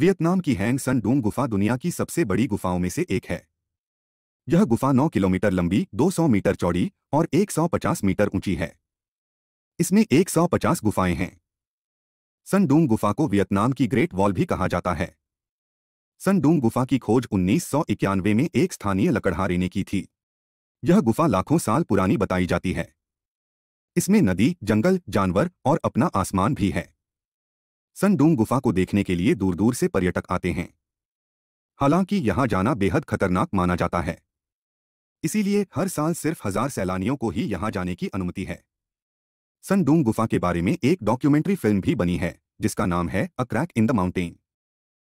Vietnam की hang सन डूंग गुफा दुनिया की सबसे बड़ी गुफाओं में से एक है यह गुफा 9 किलोमीटर लंबी 200 मीटर चौड़ी और 150 मीटर ऊंची है इसमें 150 गुफाएं हैं सनडूंग गुफा को वियतनाम की ग्रेट वॉल भी कहा जाता है सनडूंग गुफा की खोज उन्नीस में एक स्थानीय लकड़हारी ने की थी यह गुफा लाखों साल पुरानी बताई जाती है इसमें नदी जंगल जानवर और अपना आसमान भी है सनडूंग गुफा को देखने के लिए दूर दूर से पर्यटक आते हैं हालांकि यहां जाना बेहद खतरनाक माना जाता है इसीलिए हर साल सिर्फ हजार सैलानियों को ही यहां जाने की अनुमति है सनडूंग गुफा के बारे में एक डॉक्यूमेंट्री फिल्म भी बनी है जिसका नाम है a crack in the mountain